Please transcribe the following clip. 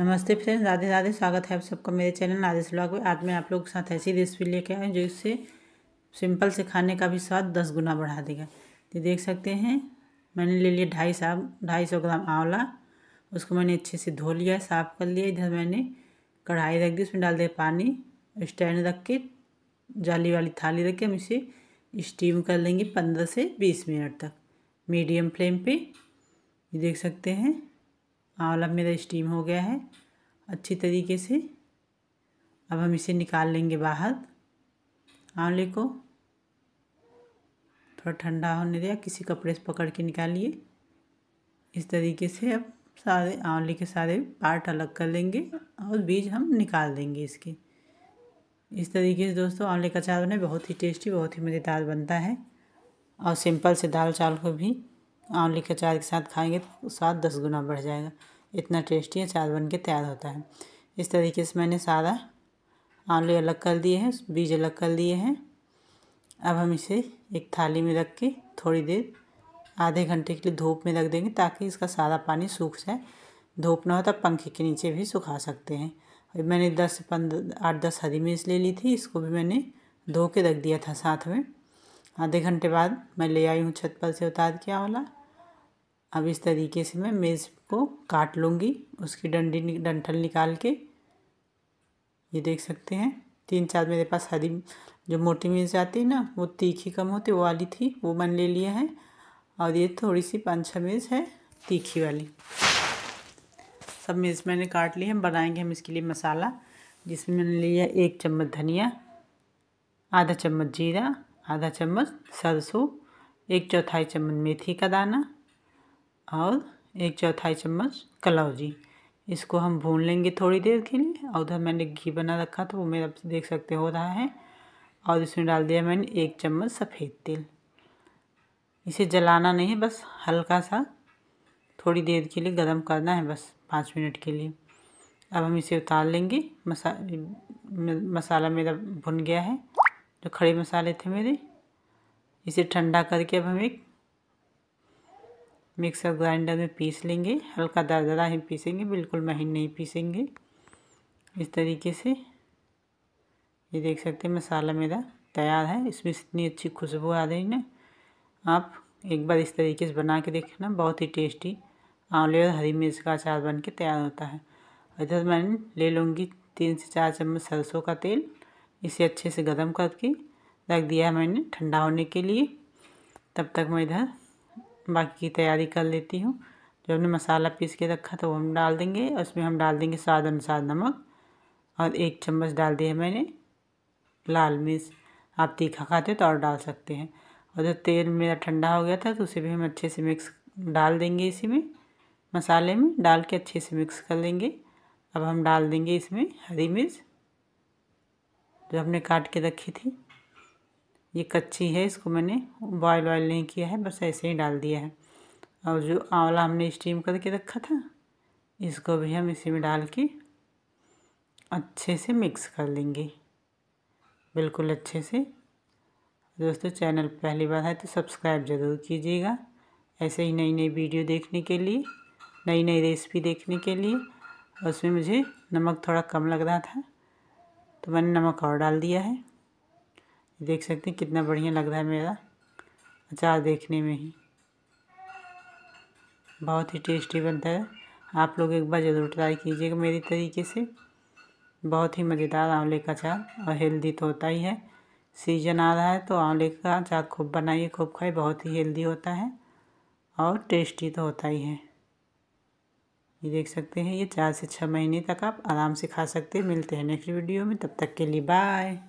नमस्ते फ्रेंड्स राधे राधे स्वागत है आप सबका मेरे चैनल आदेश ब्लॉग में आज मैं आप लोग के साथ ऐसी रेसिपी लेके आए जो इससे सिंपल से खाने का भी स्वाद दस गुना बढ़ा देगा तो देख सकते हैं मैंने ले लिया ढाई सा ढाई सौ ग्राम आंवला उसको मैंने अच्छे से धो लिया साफ़ कर लिया इधर मैंने कढ़ाई रख दी उसमें डाल दिया पानी स्टैंड रख के जाली वाली थाली रख के हम इसे स्टीम कर लेंगे पंद्रह से बीस मिनट तक मीडियम फ्लेम पर ये देख सकते हैं आंवला मेरा स्टीम हो गया है अच्छी तरीके से अब हम इसे निकाल लेंगे बाहर आंवले को थोड़ा ठंडा होने दिया किसी कपड़े से पकड़ के निकालिए इस तरीके से अब सारे आंवले के सारे पार्ट अलग कर लेंगे और बीज हम निकाल देंगे इसके इस तरीके से दोस्तों आंवले का चावल है बहुत ही टेस्टी बहुत ही मज़ेदार बनता है और सिंपल से दाल चावल को भी आंवली के अचार के साथ खाएंगे तो स्वाद दस गुना बढ़ जाएगा इतना टेस्टी अचार बन के तैयार होता है इस तरीके से मैंने सारा आंवले अलग कर दिए हैं बीज अलग कर लिए हैं अब हम इसे एक थाली में रख के थोड़ी देर आधे घंटे के लिए धूप में रख देंगे ताकि इसका सारा पानी सूख जाए धूप ना हो तो पंखे के नीचे भी सुखा सकते हैं और मैंने दस पंद्रह आठ दस हरी मिर्च ले ली थी इसको भी मैंने धो के रख दिया था साथ में आधे घंटे बाद मैं ले आई हूँ छत पर से उतार के आंवला अब इस तरीके से मैं मेज़ को काट लूँगी उसकी डंडी डंठल निकाल के ये देख सकते हैं तीन चार मेरे पास हरी जो मोटी मिर्च आती है ना वो तीखी कम होती वो वाली थी वो मैंने ले लिया है और ये थोड़ी सी पाँच छः मेज है तीखी वाली सब मेज मैंने काट ली है बनाएंगे हम इसके लिए मसाला जिसमें मैंने लिया एक चम्मच धनिया आधा चम्मच जीरा आधा चम्मच सरसों एक चौथाई चम्मच मेथी का दाना और एक चौथाई चम्मच कलौजी इसको हम भून लेंगे थोड़ी देर के लिए और उधर मैंने घी बना रखा तो वो मेरा देख सकते हो रहा है और इसमें डाल दिया मैंने एक चम्मच सफ़ेद तेल इसे जलाना नहीं है बस हल्का सा थोड़ी देर के लिए गर्म करना है बस पाँच मिनट के लिए अब हम इसे उतार लेंगे मसा मसाला मेरा भुन गया है जो खड़े मसाले थे मेरे इसे ठंडा करके अब हम एक मिक्सर ग्राइंडर में पीस लेंगे हल्का दरदरा ही पीसेंगे बिल्कुल महीन नहीं पीसेंगे इस तरीके से ये देख सकते हैं मसाला मेरा तैयार है इसमें इतनी अच्छी खुशबू आ रही है ना आप एक बार इस तरीके से बना के देखना बहुत ही टेस्टी आंवले और हरी मिर्च का अचार बन के तैयार होता है इधर मैंने ले लूँगी तीन से चार चम्मच सरसों का तेल इसे अच्छे से गर्म करके रख दिया मैंने ठंडा होने के लिए तब तक मैं इधर बाकी की तैयारी कर लेती हूँ जो हमने मसाला पीस के रखा था वो हम डाल देंगे और उसमें हम डाल देंगे स्वाद अनुसार नमक और एक चम्मच डाल दिया मैंने लाल मिर्च आप तीखा खाते हो तो और डाल सकते हैं और जो तेल मेरा ठंडा हो गया था तो उसे भी हम अच्छे से मिक्स डाल देंगे इसी में मसाले में डाल के अच्छे से मिक्स कर लेंगे अब हम डाल देंगे इसमें हरी मिर्च जो हमने काट के रखी थी ये कच्ची है इसको मैंने बॉयल वॉयल नहीं किया है बस ऐसे ही डाल दिया है और जो आंवला हमने स्टीम करके रखा था इसको भी हम इसी में डाल के अच्छे से मिक्स कर लेंगे बिल्कुल अच्छे से दोस्तों चैनल पहली बार है तो सब्सक्राइब ज़रूर कीजिएगा ऐसे ही नई नई वीडियो देखने के लिए नई नई रेसिपी देखने के लिए उसमें मुझे नमक थोड़ा कम लग रहा था तो मैंने नमक और डाल दिया है देख सकते हैं कितना बढ़िया लग रहा है मेरा अचार देखने में ही बहुत ही टेस्टी बनता है आप लोग एक बार ज़रूर ट्राई कीजिएगा मेरी तरीके से बहुत ही मज़ेदार आंवले का अचार और हेल्दी तो होता ही है सीजन आ रहा है तो आंवले का अचार खूब बनाइए खूब खाइए बहुत ही हेल्दी होता है और टेस्टी तो होता ही है ये देख सकते हैं ये चार से छः महीने तक आप आराम से खा सकते हैं मिलते हैं नेक्स्ट वीडियो में तब तक के लिए बाय